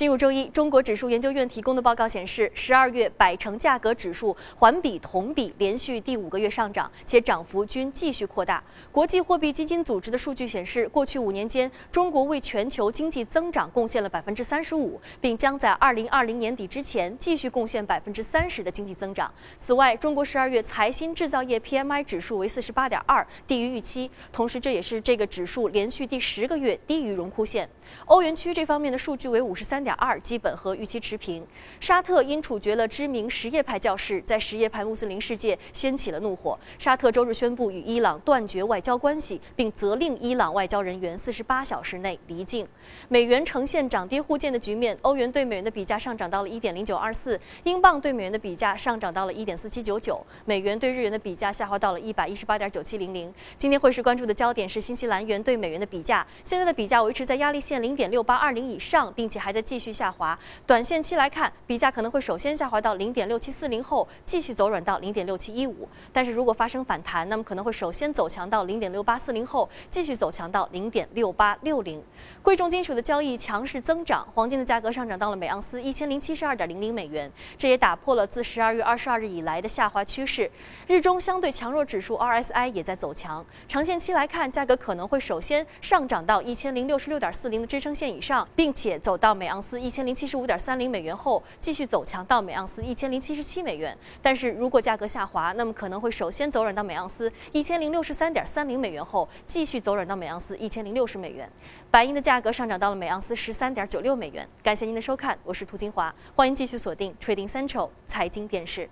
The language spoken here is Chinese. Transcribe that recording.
进入周一，中国指数研究院提供的报告显示，十二月百城价格指数环比、同比连续第五个月上涨，且涨幅均继续扩大。国际货币基金组织的数据显示，过去五年间，中国为全球经济增长贡献了百分之三十五，并将在二零二零年底之前继续贡献百分之三十的经济增长。此外，中国十二月财新制造业 PMI 指数为四十八点二，低于预期，同时这也是这个指数连续第十个月低于荣枯线。欧元区这方面的数据为五十三点。点二基本和预期持平。沙特因处决了知名什叶派教士，在什叶派穆斯林世界掀起了怒火。沙特周日宣布与伊朗断绝外交关系，并责令伊朗外交人员四十八小时内离境。美元呈现涨跌互见的局面，欧元对美元的比价上涨到了一点零九二四，英镑对美元的比价上涨到了一点四七九九，美元对日元的比价下滑到了一百一十八点九七零零。今天会是关注的焦点是新西兰元对美元的比价，现在的比价维持在压力线零点六八二零以上，并且还在。继续下滑，短线期来看，比价可能会首先下滑到零点六七四零后继续走软到零点六七一五。但是如果发生反弹，那么可能会首先走强到零点六八四零后继续走强到零点六八六零。贵重金属的交易强势增长，黄金的价格上涨到了每盎司一千零七十二点零零美元，这也打破了自十二月二十二日以来的下滑趋势。日中相对强弱指数 RSI 也在走强。长线期来看，价格可能会首先上涨到一千零六十六点四零的支撑线以上，并且走到每盎。盎司一千零七十五点三零美元后继续走强到每盎司一千零七十七美元，但是如果价格下滑，那么可能会首先走软到每盎司一千零六十三点三零美元后继续走软到每盎司一千零六十美元。白银的价格上涨到了每盎司十三点九六美元。感谢您的收看，我是涂金华，欢迎继续锁定《Trading Central 财经电视。